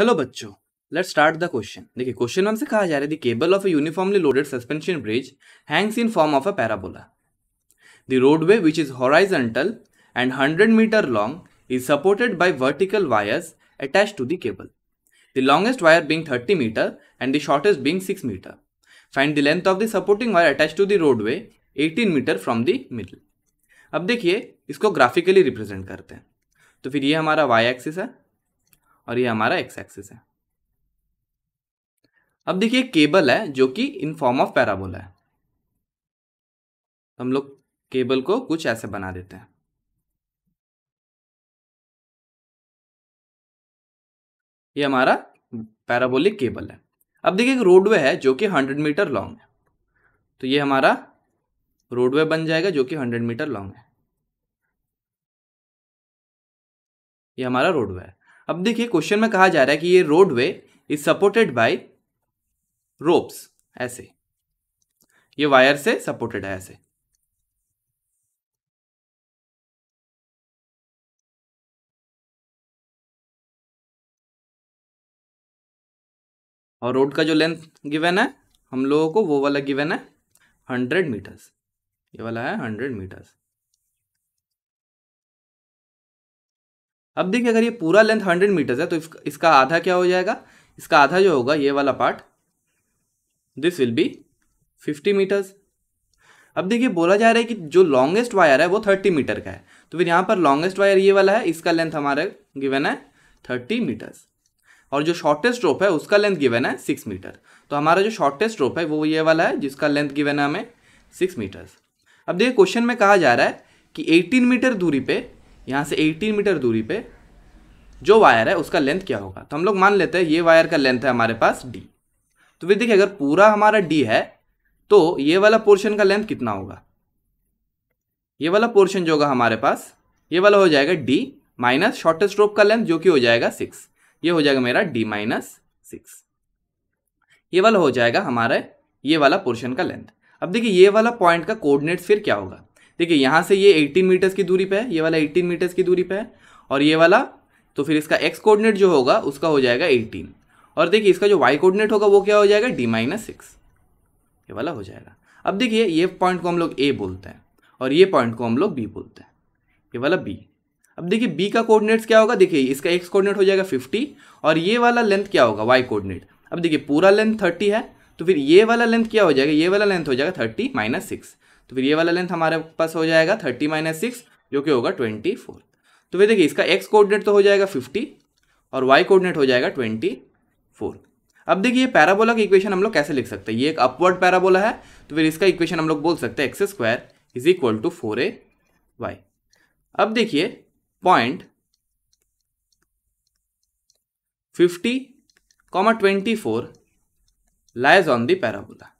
Hello बच्चों let start the question देखिए question हमसे कहा जा रहा है the cable of a uniformly loaded suspension bridge hangs in form of a parabola the roadway which is horizontal and hundred metre long is supported by vertical wires attach to the cable the longest wire being thirty metre and the shortest being six metre find the length of the supporting wire attach to the roadway 18 metre from the middle अब देखिए इसको graphically represent करते हैं तो फिर ये हमारा Y axis है और ये हमारा एक्स एक्सिस है अब देखिए केबल है जो कि इन फॉर्म ऑफ पैराबोला है हम लोग केबल को कुछ ऐसे बना देते हैं ये हमारा पैराबोलिक केबल है अब देखिए एक रोडवे है जो कि हंड्रेड मीटर लॉन्ग है तो ये हमारा रोडवे बन जाएगा जो कि हंड्रेड मीटर लॉन्ग है ये हमारा रोडवे है अब देखिए क्वेश्चन में कहा जा रहा है कि ये roadway is supported by ropes ऐसे ये वायर से सपोर्टेड है ऐसे और रोड का जो लेंथ गिवन है हम लोगों को वो वाला गिवन है हंड्रेड मीटर्स ये वाला है हंड्रेड मीटर्स अब देखिए अगर ये पूरा लेंथ हंड्रेड मीटर्स है तो इसका, आधा क्या हो जाएगा इसका आधा जो होगा ये वाला part this will be fifty metres अब देखिए बोला जा रहा है कि जो लॉन्गेस्ट वायर है वो थर्टी मीटर का है तो फिर यहाँ पर लॉन्गेस्ट वायर ये वाला है इसका लेंथ हमारा गिवन है थर्टी मीटर्स और जो शॉर्टेस्ट रोप है उसका लेंथ गिवन है सिक्स मीटर तो हमारा जो शॉर्टेस्ट रोप है वो ये वाला है जिसका लेंथ गिवन है हमें सिक्स मीटर्स अब देखिए क्वेश्चन में कहा जा रहा है कि एटीन मीटर दूरी पर यहाँ से 18 मीटर दूरी पे जो वायर है उसका लेंथ क्या होगा तो हम लोग मान लेते हैं ये वायर का लेंथ है हमारे पास डी तो फिर देखिए अगर पूरा हमारा डी है तो ये वाला पोर्शन का लेंथ कितना होगा ये वाला पोर्शन जो होगा हमारे पास ये वाला हो जाएगा डी माइनस शॉर्टेस्ट रोप का लेंथ जो कि हो जाएगा सिक्स ये हो जाएगा मेरा डी माइनस सिक्स ये वाला हो जाएगा हमारे ये वाला पोर्शन का लेंथ अब देखिए ये वाला पॉइंट का कोऑर्डिनेट्स फिर क्या होगा देखिए यहाँ से ये 18 मीटर्स की दूरी पे है ये वाला 18 मीटर्स की दूरी पे है और ये वाला तो फिर इसका एक्स कोऑर्डिनेट जो होगा उसका हो जाएगा 18 और देखिए इसका जो वाई कोऑर्डिनेट होगा वो क्या हो जाएगा डी माइनस सिक्स ये वाला हो जाएगा अब देखिए ये पॉइंट को हम लोग ए बोलते हैं और ये पॉइंट को हम लोग बी बोलते हैं ये वाला बी अब देखिए बी का कोऑर्डिनेट्स क्या होगा देखिए इसका एक्स कोऑर्डिनेट हो जाएगा 50 और ये वाला लेंथ क्या होगा वाई कोऑर्डिनेट अब देखिए पूरा लेंथ थर्टी है तो फिर ये वाला लेंथ क्या हो जाएगा ये वाला लेंथ हो जाएगा थर्टी माइनस सिक्स तो फिर ये वाला लेंथ हमारे पास हो जाएगा थर्टी माइनस सिक्स जो कि होगा ट्वेंटी फोर तो फिर देखिए इसका एक्स कोऑर्डिनेट तो हो जाएगा फिफ्टी और वाई कोऑर्डिनेट हो जाएगा ट्वेंटी फोर अब देखिए पैराबोला का इक्वेशन हम लोग कैसे लिख सकते हैं ये एक अपवर्ड पैराबोला है तो फिर इसका इक्वेशन हम लोग बोल सकते हैं x square is equal to four a y अब देखिए point fifty comma twenty four lies on the parabola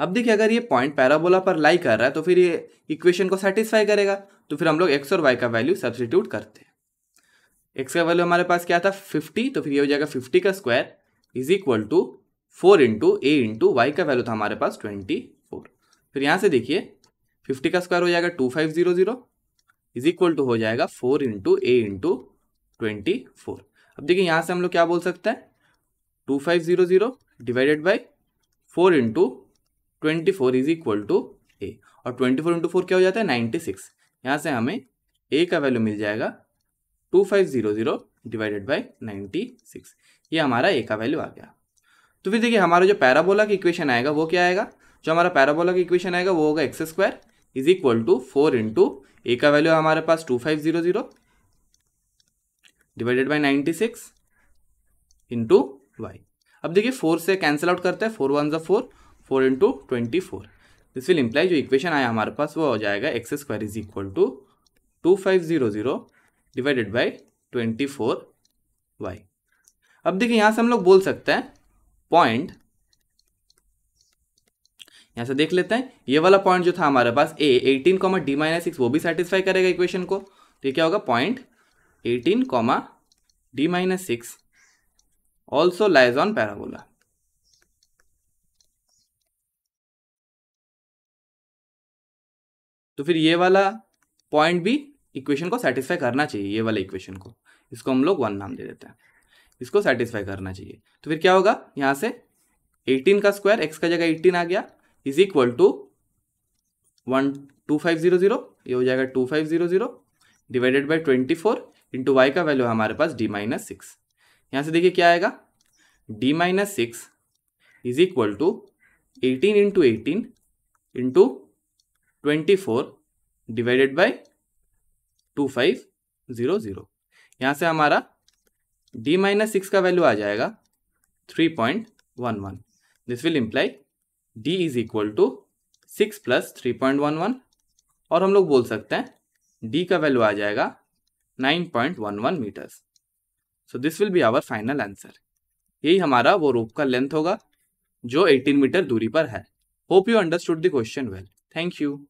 अब देखिए अगर ये पॉइंट पैराबोला पर लाई कर रहा है तो फिर ये इक्वेशन को सेटिस्फाई करेगा तो फिर हम लोग एक्स और वाई का वैल्यू सब्सटीट्यूट करते हैं एक्स का वैल्यू हमारे पास क्या था फिफ्टी तो फिर ये हो जाएगा फिफ्टी का square is equal to four into a into y का वैल्यू था हमारे पास ट्वेंटी फोर फिर यहाँ से देखिए फिफ्टी का स्क्वायर हो जाएगा two five zero zero is equal to हो जाएगा four into a into twenty four अब देखिए यहाँ से हम लोग क्या बोल सकते हैं two five zero zero divided by four into twenty four is equal to a और ट्वेंटी फोर इंटू फोर क्या हो जाता है नाइन्टी सिक्स यहाँ से हमें ए का वैल्यू मिल जाएगा two five zero zero divided by ninety six ये हमारा ए का वैल्यू आ गया तो फिर देखिए हमारा जो पैराबोला का इक्वेशन आएगा वो क्या आएगा जो हमारा पैराबोला का इक्वेशन आएगा वो होगा x square is equal to four into a का वैल्यू हमारे पास two five zero zero divided by ninety six into y अब देखिए फोर से कैंसिल आउट करते हैं फोर वन जो four four into twenty four this will imply जो इक्वेशन आया हमारे पास वो हो जाएगा x square is equal to two five zero zero divided by twenty four y अब देखिए यहाँ से हम लोग बोल सकते हैं पॉइंट यहाँ से देख लेते हैं ये वाला पॉइंट जो था हमारे पास a eighteen comma d minus six वो भी सेटिस्फाई करेगा इक्वेशन को तो ये क्या होगा point eighteen comma d minus six also lies on parabola तो फिर ये वाला पॉइंट भी इक्वेशन को सेटिस्फाई करना चाहिए ये वाला इक्वेशन को इसको हम लोग वन नाम दे देते हैं इसको सेटिस्फाई करना चाहिए तो फिर क्या होगा यहाँ से 18 का स्क्वायर x का जगह 18 आ गया is equal to one two five zero zero ये हो जाएगा two five zero zero divided by twenty four into y का वैल्यू है हमारे पास डी माइनस सिक्स यहाँ से देखिए क्या आएगा d minus six is equal to eighteen into eighteen into twenty four divided by two five zero zero यहाँ से हमारा d माइनस सिक्स का वैल्यू आ जाएगा three point one one this will imply d is equal to six plus three point one one और हम लोग बोल सकते हैं d का वैल्यू आ जाएगा nine point one one metres so this will be our final answer यही हमारा वो रूप का लेंथ होगा जो एटीन मीटर दूरी पर है hope you understood the question well Thank you.